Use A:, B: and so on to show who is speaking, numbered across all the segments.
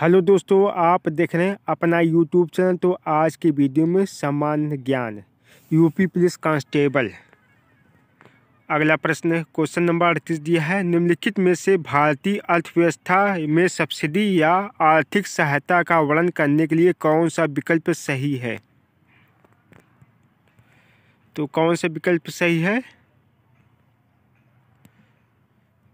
A: hello दोस्तों आप देख रहे हैं अपना यूट्यूब चैनल तो आज की वीडियो में सामान्य ज्ञान यूपी पुलिस कांस्टेबल अगला प्रश्न क्वेश्चन नंबर अड़तीस दिया है निम्नलिखित में से भारतीय अर्थव्यवस्था में सब्सिडी या आर्थिक सहायता का वर्णन करने के लिए कौन सा विकल्प सही है तो कौन सा विकल्प सही है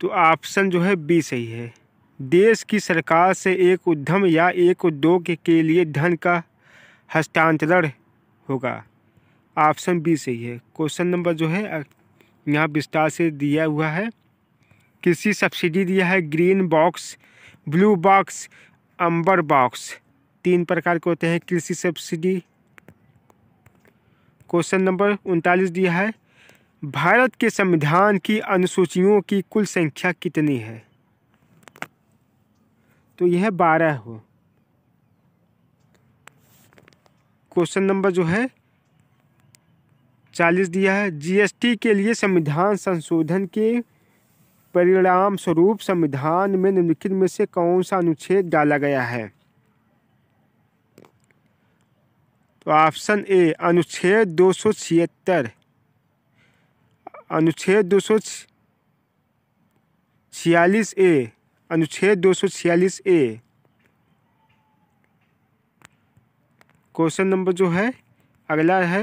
A: तो ऑप्शन जो है बी सही है देश की सरकार से एक उद्यम या एक उद्योग के लिए धन का हस्तांतरण होगा ऑप्शन बी सही है क्वेश्चन नंबर जो है यहाँ विस्तार से दिया हुआ है कृषि सब्सिडी दिया है green box blue box amber box तीन प्रकार के होते हैं कृषि सब्सिडी क्वेश्चन नंबर उनतालीस दिया है भारत के संविधान की अनुसूचियों की कुल संख्या कितनी है तो यह बारह हो क्वेश्चन नंबर जो है चालीस दिया है जीएसटी के लिए संविधान संशोधन के परिणाम स्वरूप संविधान में निम्नलिखित में से कौन सा अनुच्छेद डाला गया है तो ऑप्शन ए अनुच्छेद दो सौ छिहत्तर अनुच्छेद दो सौ छियालीस ए अनुच्छेद दो सौ छियालीस ए क्वेश्चन नंबर जो है अगला है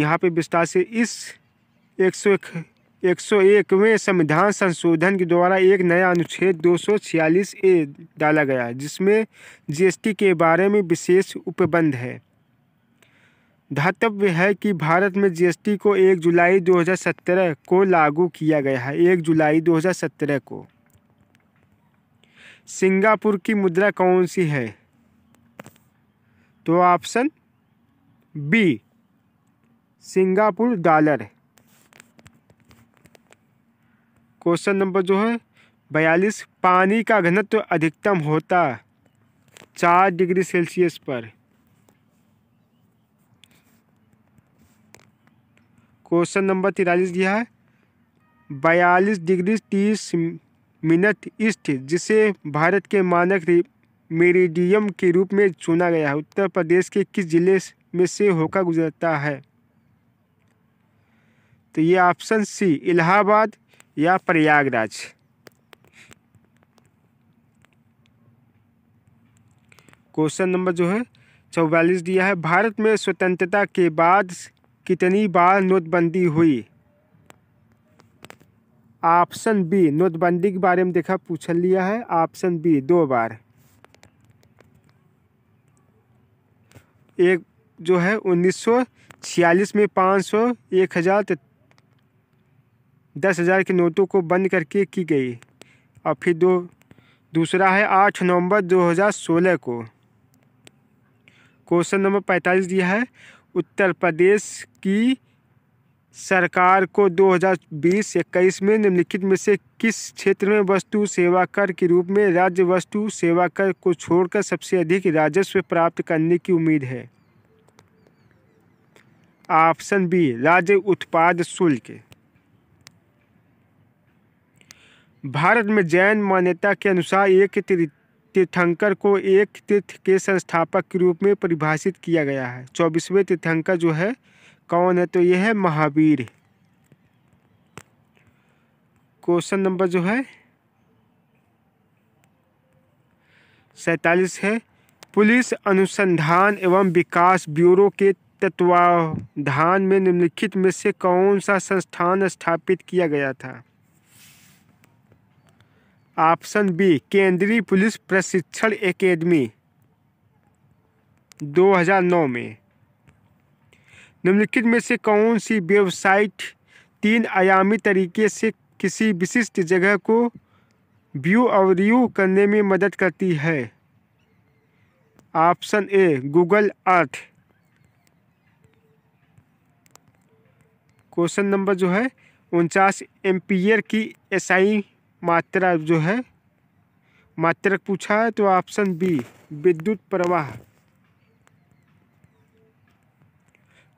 A: यहाँ पे विस्तार से इस एक सौ एक एक सौ एकवें संविधान संशोधन के द्वारा एक नया अनुच्छेद छियालीस ए डाला गया जिसमें जीएसटी के बारे में विशेष उपबंध है धातव्य है कि भारत में जीएसटी को 1 जुलाई 2017 को लागू किया गया है 1 जुलाई 2017 को सिंगापुर की मुद्रा कौन सी है तो option B Singapore dollar question number जो है बयालीस पानी का घनत्व अधिकतम होता चार डिग्री सेल्सियस पर क्वेश्चन नंबर तिरालीस दिया है बयालीस डिग्री तीस मिनट ईस्ट जिसे भारत के मानक मेरिडियम के रूप में चुना गया है उत्तर प्रदेश के किस जिले में से होकर गुजरता है तो ये ऑप्शन सी इलाहाबाद या प्रयागराज क्वेश्चन नंबर जो है चौवालीस दिया है भारत में स्वतंत्रता के बाद कितनी बार नोटबंदी हुई ऑप्शन बी नोटबंदी के बारे में देखा पूछ लिया है ऑप्शन बी दो बार एक जो है उन्नीस सौ छियालीस में पाँच सौ एक हज़ार दस हज़ार के नोटों को बंद करके की गई और फिर दो दूसरा है आठ नवंबर दो हजार सोलह को क्वेश्चन नंबर पैंतालीस दिया है उत्तर प्रदेश की सरकार को 2020-21 में निम्नलिखित में से किस क्षेत्र में वस्तु सेवा कर के रूप में राज्य वस्तु सेवा कर को छोड़कर सबसे अधिक राजस्व प्राप्त करने की उम्मीद है ऑप्शन बी राज्य उत्पाद शुल्क भारत में जैन मान्यता के अनुसार एक तृतीय तीर्थंकर को एक तीर्थ के संस्थापक के रूप में परिभाषित किया गया है चौबीसवें तीर्थंकर जो है कौन है तो यह है महावीर क्वेश्चन नंबर जो है सैतालीस है पुलिस अनुसंधान एवं विकास ब्यूरो के तत्वावधान में निम्नलिखित में से कौन सा संस्थान स्थापित किया गया था ऑप्शन बी केंद्रीय पुलिस प्रशिक्षण एकेडमी 2009 में निम्नलिखित में से कौन सी वेबसाइट तीन आयामी तरीके से किसी विशिष्ट जगह को व्यू और रिव्यू करने में मदद करती है option A Google Earth question number जो है उनचास एम्पियर की एसआई मात्रा जो है मात्रक पूछा है तो ऑप्शन बी विद्युत प्रवाह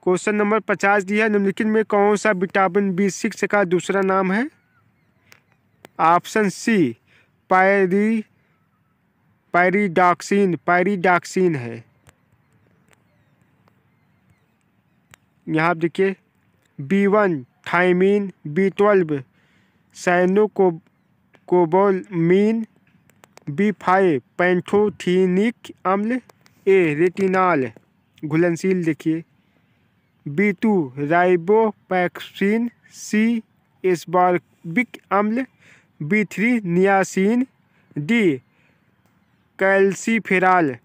A: क्वेश्चन नंबर पचास दिया निम्नलिखित में कौन सा विटामिन बी सिक्स का दूसरा नाम है ऑप्शन सी पायरी पैरीडॉक्सिन पैरीडॉक्सिन है यहाँ आप देखिए B one thiamine B twelve cyanocobalamin, B five, पैंथोथिनिक अम्ल, ए रेटिनॉल घुलनशील देखिए बी टू राइबोपैक्सिन सी एस्बार्बिक अम्ल B three niacin D calciferol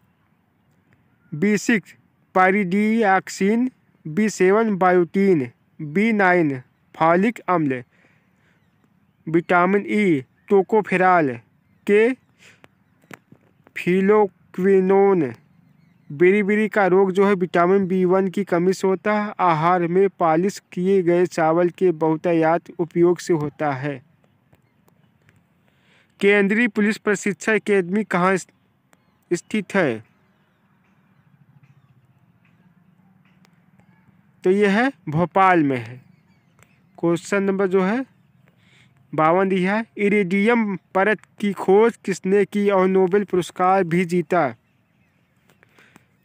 A: B six pyridoxine B seven biotin B nine folic अम्ल vitamin E tocopherol K phylloquinone beriberi का रोग जो है vitamin B one की कमी से होता है आहार में पालिश किए गए चावल के बहुतायात उपयोग से होता है केंद्रीय पुलिस प्रशिक्षण अकेदमी कहाँ स्थित है तो यह है भोपाल में है क्वेश्चन नंबर जो है बावन दी है इरिडियम परत की खोज किसने की और नोबेल पुरस्कार भी जीता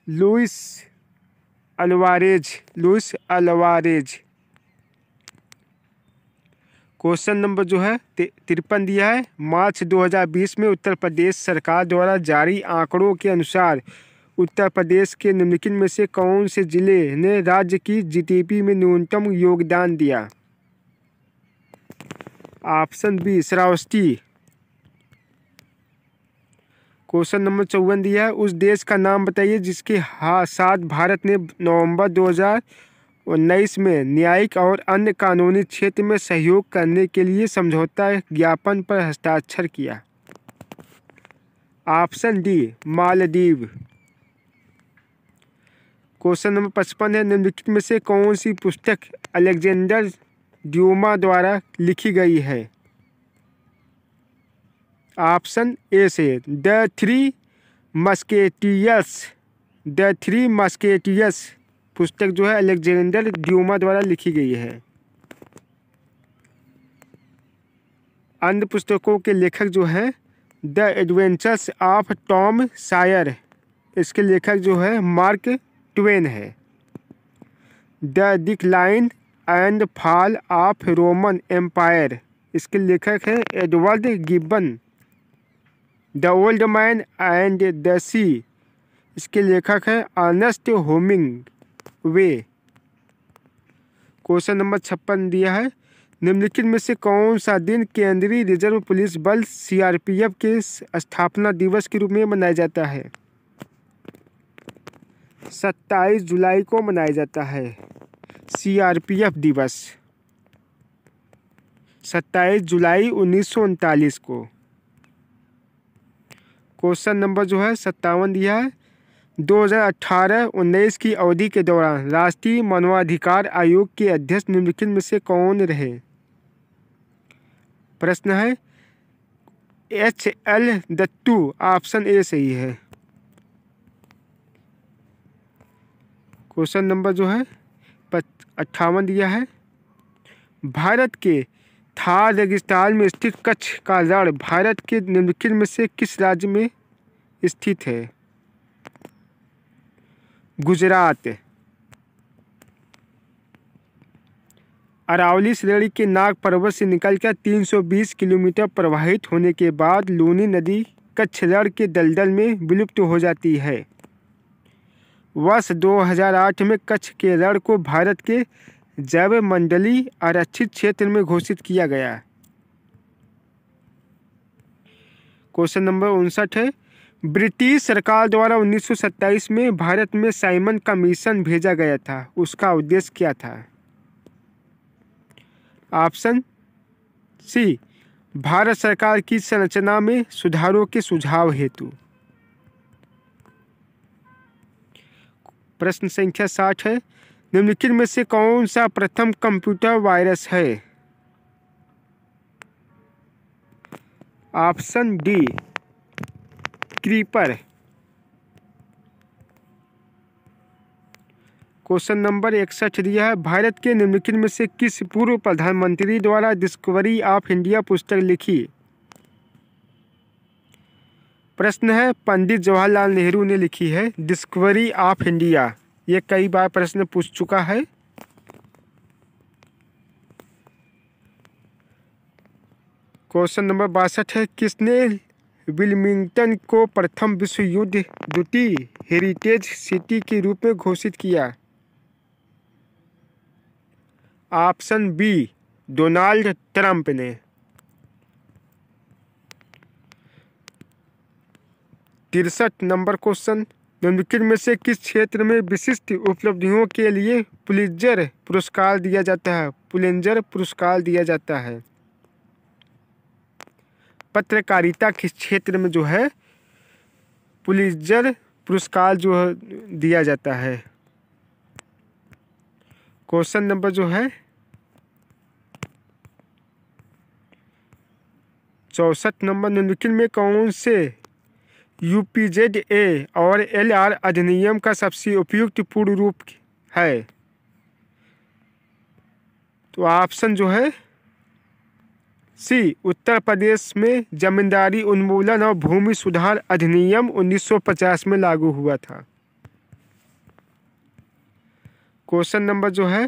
A: Luis Alvarez Luis Alvarez question number जो है तिरपन दिया है मार्च 2020 में उत्तर प्रदेश सरकार द्वारा जारी आंकड़ों के अनुसार उत्तर प्रदेश के निम्नलिखित में से कौन से जिले ने राज्य की जीडीपी में न्यूनतम योगदान दिया option B Shravasti question number चौवन दिया है उस देश का नाम बताइए जिसके हा साथ भारत ने नवंबर 2019 में न्यायिक और अन्य कानूनी क्षेत्र में सहयोग करने के लिए समझौता ज्ञापन पर हस्ताक्षर किया option D Maldives question number पचपन है निम्नलिखित में से कौन सी पुस्तक अलेक्जेंडर ड्यूमा द्वारा लिखी गई है ऑप्शन ए से the three musketeers the three musketeers पुस्तक जो है अलेक्जेंडर ड्यूमा द्वारा लिखी गई है अन्य पुस्तकों के लेखक जो हैं the adventures of Tom Sawyer इसके लेखक जो है मार्क ट्वेन है the decline and fall of Roman Empire इसके लेखक हैं Edward Gibbon the old man and the sea इसके लेखक हैं Ernest Hemingway question number छप्पन दिया है निम्नलिखित में से कौन सा दिन केंद्रीय रिजर्व पुलिस बल सीआरपीएफ के स्थापना दिवस के रूप में मनाया जाता है सत्ताईस जुलाई को मनाया जाता है सीआरपीएफ दिवस 27 जुलाई उन्नीस को क्वेश्चन नंबर जो है सत्तावन दिया है 2018-19 की अवधि के दौरान राष्ट्रीय मानवाधिकार आयोग के अध्यक्ष निम्नलिखित में से कौन रहे प्रश्न है H L Dattu option A सही है क्वेश्चन नंबर जो है अट्ठावन दिया है भारत के थार रेगिस्तान में स्थित कच्छ का रण भारत के निम्नलिखित में से किस राज्य में स्थित है गुजरात अरावली श्रेणी के नाग पर्वत से निकलकर 320 किलोमीटर प्रवाहित होने के बाद लूनी नदी कच्छ रण के दलदल में विलुप्त हो जाती है वर्ष 2008 में कच्छ के रण को भारत के जैव मंडली आरक्षित क्षेत्र में घोषित किया गया क्वेश्चन नंबर उनसठ है ब्रिटिश सरकार द्वारा 1927 में भारत में साइमन कमीशन भेजा गया था उसका उद्देश्य क्या था ऑप्शन सी भारत सरकार की संरचना में सुधारों के सुझाव हेतु प्रश्न संख्या साठ है निम्नलिखित में से कौन सा प्रथम कंप्यूटर वायरस है option D Creeper question number इकसठ दिया है भारत के निम्नलिखित में से किस पूर्व प्रधानमंत्री द्वारा डिस्कवरी ऑफ इंडिया पुस्तक लिखी प्रश्न है पंडित जवाहरलाल नेहरू ने लिखी है डिस्कवरी ऑफ इंडिया ये कई बार प्रश्न पूछ चुका है क्वेश्चन नंबर बासठ है किसने विलमिंगटन को प्रथम विश्व युद्ध द्वितीय हेरिटेज सिटी के रूप में घोषित किया ऑप्शन बी डोनाल्ड ट्रंप ने तिरसठ नंबर क्वेश्चन निम्नलिखित में से किस क्षेत्र में विशिष्ट उपलब्धियों के लिए पुलिजर पुरस्कार दिया जाता है पुलिंजर पुरस्कार दिया जाता है पत्रकारिता के क्षेत्र में जो है पुलिजर पुरस्कार जो दिया जाता है क्वेश्चन नंबर जो है चौसठ नंबर निम्नलिखित में कौन से यूपीजेड ए और एल आर अधिनियम का सबसे उपयुक्त पूर्ण रूप है तो ऑप्शन जो है सी उत्तर प्रदेश में जमींदारी उन्मूलन और भूमि सुधार अधिनियम 1950 में लागू हुआ था क्वेश्चन नंबर जो है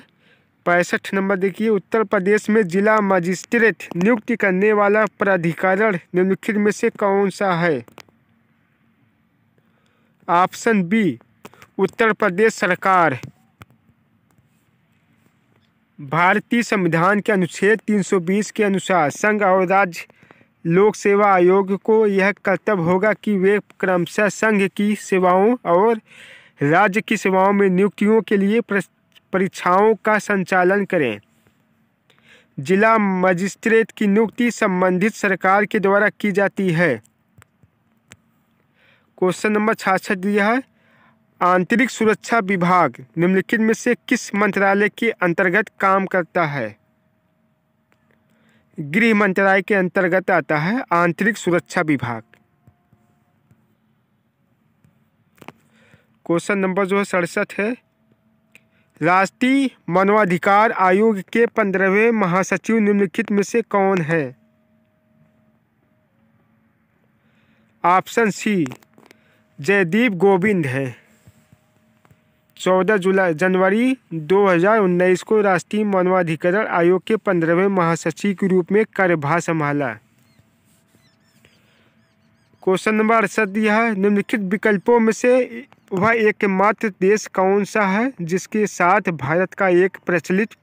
A: पैंसठ नंबर देखिए उत्तर प्रदेश में जिला मजिस्ट्रेट नियुक्ति करने वाला प्राधिकरण निम्नलिखित में से कौन सा है ऑप्शन बी उत्तर प्रदेश सरकार भारतीय संविधान के अनुच्छेद 320 के अनुसार संघ और राज्य लोक सेवा आयोग को यह कर्तव्य होगा कि वे क्रमशः संघ की सेवाओं और राज्य की सेवाओं में नियुक्तियों के लिए परीक्षाओं का संचालन करें जिला मजिस्ट्रेट की नियुक्ति संबंधित सरकार के द्वारा की जाती है क्वेश्चन नंबर छाछठ दिया है आंतरिक सुरक्षा विभाग निम्नलिखित में से किस मंत्रालय के अंतर्गत काम करता है गृह मंत्रालय के अंतर्गत आता है आंतरिक सुरक्षा विभाग क्वेश्चन नंबर जो है सड़सठ है राष्ट्रीय मानवाधिकार आयोग के पंद्रहवें महासचिव निम्नलिखित में से कौन है ऑप्शन सी जयदीप गोविंद है चौदह जुलाई जनवरी 2019 को राष्ट्रीय मानवाधिकरण आयोग के पंद्रहवें महासचिव के रूप में कार्यभार संभाला क्वेश्चन नंबर अड़सठ यह निम्नलिखित विकल्पों में से वह एकमात्र देश कौन सा है जिसके साथ भारत का एक प्रचलित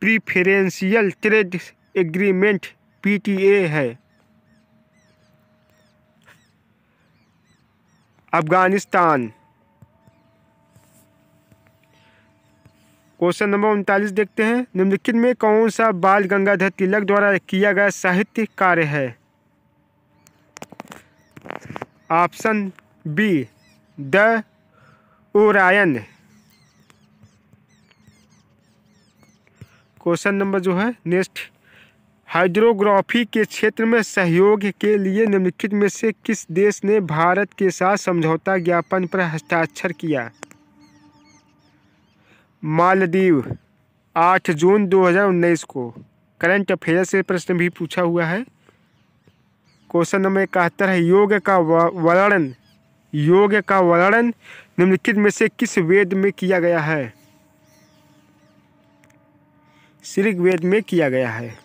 A: प्रीफेरेंशियल ट्रेड एग्रीमेंट पीटीए है अफगानिस्तान क्वेश्चन नंबर उनतालीस देखते हैं निम्नलिखित में कौन सा बाल गंगाधर तिलक द्वारा किया गया साहित्य कार्य है option B the Orion question number जो है नेक्स्ट हाइड्रोग्राफी के क्षेत्र में सहयोग के लिए निम्नलिखित में से किस देश ने भारत के साथ समझौता ज्ञापन पर हस्ताक्षर किया मालदीव 8 जून 2019 को करंट अफेयर से प्रश्न भी पूछा हुआ है क्वेश्चन नंबर इकहत्तर है योग का वर्णन योग का वर्णन निम्नलिखित में से किस वेद में किया गया है ऋग्वेद में किया गया है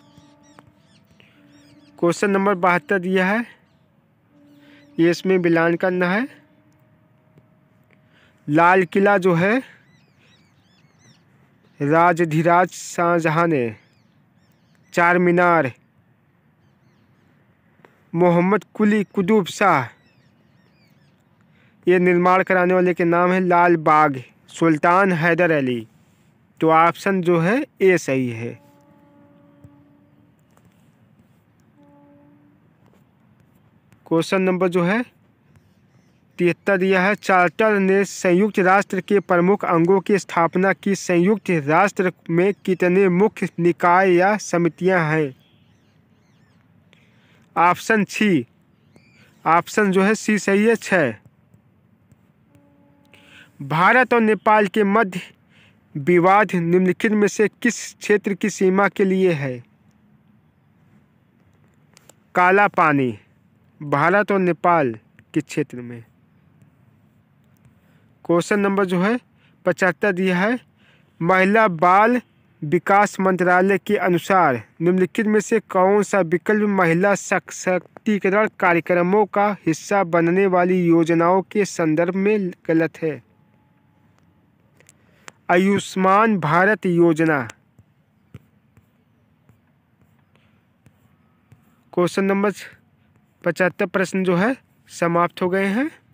A: क्वेश्चन नंबर बहत्तर दिया है ये इसमें बिलान करना है लाल किला जो है राजधिराज शाहजहाँ ने चार मीनार मोहम्मद कुली कुतुब शाह ये निर्माण कराने वाले के नाम है लाल बाग सुल्तान हैदर अली तो ऑप्शन जो है ए सही है क्वेश्चन नंबर जो है तिहत्तर दिया है चार्टर ने संयुक्त राष्ट्र के प्रमुख अंगों की स्थापना की संयुक्त राष्ट्र में कितने मुख्य निकाय या समितियां हैं ऑप्शन छी ऑप्शन जो है सी सही है छ भारत और नेपाल के मध्य विवाद निम्नलिखित में से किस क्षेत्र की सीमा के लिए है काला पानी भारत तो और नेपाल के क्षेत्र में क्वेश्चन नंबर जो है पचहत्तर दिया है महिला बाल विकास मंत्रालय के अनुसार निम्नलिखित में से कौन सा विकल्प महिला सशक्तिकरण कार्यक्रमों का हिस्सा बनने वाली योजनाओं के संदर्भ में गलत है आयुष्मान भारत योजना क्वेश्चन नंबर पचहत्तर प्रश्न जो है समाप्त हो गए हैं